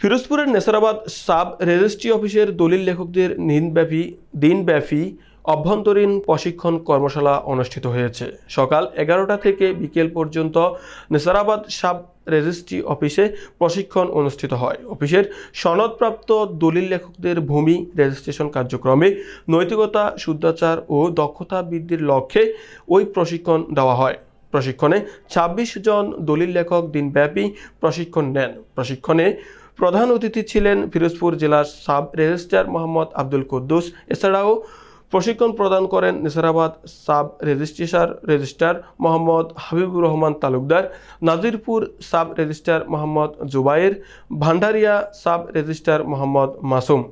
ফিরোজপুরের Nesarabad sub registry অফিসের দলিল লেখকদের দিনব্যাপী দিনব্যাপী অভ্যন্তরীণ প্রশিক্ষণ কর্মশালা অনুষ্ঠিত হয়েছে সকাল এগারোটা থেকে বিকেল পর্যন্ত নেসারাবাদ সাব রেজিস্ট্রি অফিসে প্রশিক্ষণ অনুষ্ঠিত হয় অফিসের সনদপ্রাপ্ত দলিল লেখকদের ভূমি রেজিস্ট্রেশন কার্যক্রমে নৈতিকতা শুদ্ধাচার ও দক্ষতা বৃদ্ধির লক্ষ্যে ওই প্রশিক্ষণ দেওয়া হয় প্রশিক্ষণে ২৬ জন দলিল লেখক দিনব্যাপী প্রশিক্ষণ নেন প্রশিক্ষণে প্রধান অতিথি ছিলেন ফিরোজপুর জেলার সাব রেজিস্ট্রার মোহাম্মদ আব্দুল কুদ্দুস এছাড়াও প্রশিক্ষণ প্রদান করেন Nesarabad sub registrar registrar Mohammad Habibur Rahman Talukdar Nazirpur sub registrar Mohammad Zubair Bhandaria sub registrar Mohammad Masum